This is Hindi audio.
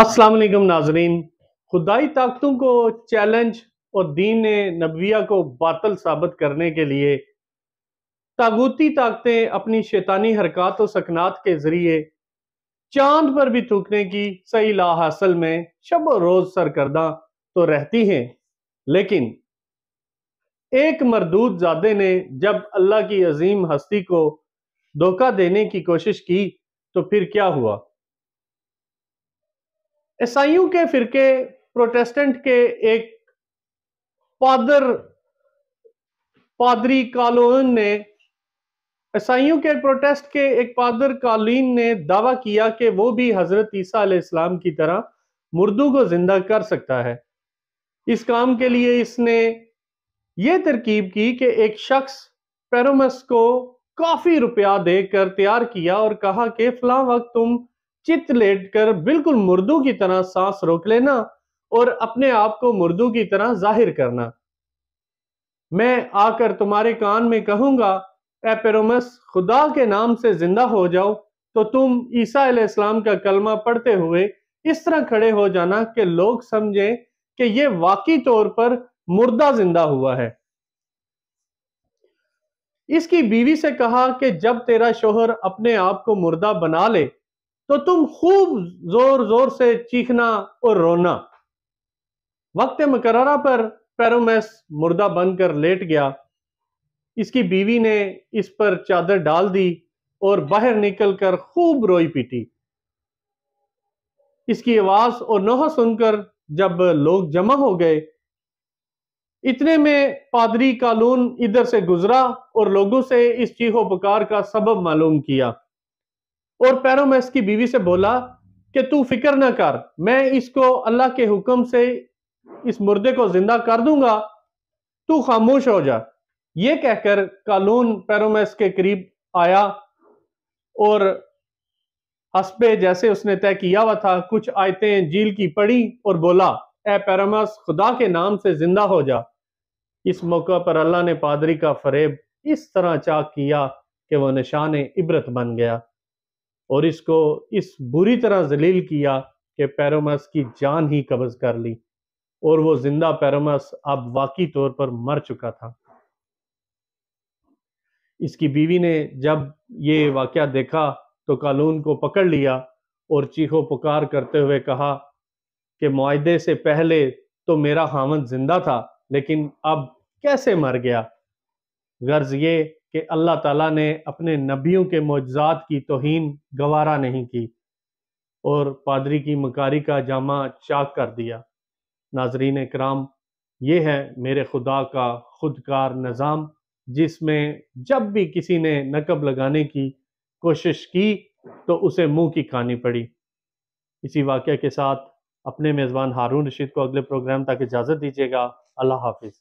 अस्सलाम वालेकुम नाजरीन खुदाई ताकतों को चैलेंज और दीन नबिया को बातल साबित करने के लिए तागूती ताकतें अपनी शैतानी हरकत और सकनात के ज़रिए चांद पर भी थूकने की सही ला हासिल में शब रोज़ सरकर्दा तो रहती हैं लेकिन एक मरदूद जादे ने जब अल्लाह की अजीम हस्ती को धोखा देने की कोशिश की तो फिर क्या हुआ ईसाइयों के फिरके प्रोटेस्टेंट के एक पादर पादरी कालोन ने ईसाइयों के प्रोटेस्ट के एक पादर कालीन ने दावा किया कि वो भी हजरत ईसा इस्लाम की तरह मुर्दू को जिंदा कर सकता है इस काम के लिए इसने ये तरकीब की कि एक शख्स पेरोमस को काफी रुपया देकर तैयार किया और कहा कि फला वक्त तुम चित लेट कर बिल्कुल मुर्दों की तरह सांस रोक लेना और अपने आप को मुर्दों की तरह जाहिर करना मैं आकर तुम्हारे कान में कहूंगा ए पेरोमस खुदा के नाम से जिंदा हो जाओ तो तुम ईसा इस्लाम का कलमा पढ़ते हुए इस तरह खड़े हो जाना कि लोग समझें कि यह वाकई तौर पर मुर्दा जिंदा हुआ है इसकी बीवी से कहा कि जब तेरा शोहर अपने आप को मुर्दा बना ले तो तुम खूब जोर जोर से चीखना और रोना वक्त मकररा पर पैरोमेस मुर्दा बनकर लेट गया इसकी बीवी ने इस पर चादर डाल दी और बाहर निकलकर खूब रोई पीटी इसकी आवाज और नोह सुनकर जब लोग जमा हो गए इतने में पादरी कानून इधर से गुजरा और लोगों से इस चीखो पुकार का सबब मालूम किया और पैरोमैस की बीवी से बोला कि तू फिक्र ना कर मैं इसको अल्लाह के हुक्म से इस मुर्दे को जिंदा कर दूंगा तू खामोश हो जा ये कहकर कानून पैरोमैस के करीब आया और हसबे जैसे उसने तय किया हुआ था कुछ आयतें झील की पड़ी और बोला ए पैरामस खुदा के नाम से जिंदा हो जा इस मौका पर अल्लाह ने पादरी का फरेब इस तरह चाक किया कि वह निशान इबरत बन गया और इसको इस बुरी तरह जलील किया कि पैरोमस की जान ही कब्ज कर ली और वो जिंदा पैरोमस अब वाकई तौर पर मर चुका था इसकी बीवी ने जब ये वाक़ देखा तो कानून को पकड़ लिया और चीखो पुकार करते हुए कहा कि माहे से पहले तो मेरा हामद जिंदा था लेकिन अब कैसे मर गया गर्ज ये कि अल्लाह ताला ने अपने नबियों के मुआजात की तोहन गवारा नहीं की और पादरी की मकारी का जामा चाक कर दिया नाजरीन कराम ये है मेरे खुदा का खुदकार निज़ाम जिसमें जब भी किसी ने नकब लगाने की कोशिश की तो उसे मुंह की खानी पड़ी इसी वाक्य के साथ अपने मेज़बान हारून रशीद को अगले प्रोग्राम तक इजाज़त दीजिएगा अल्लाह हाफिज़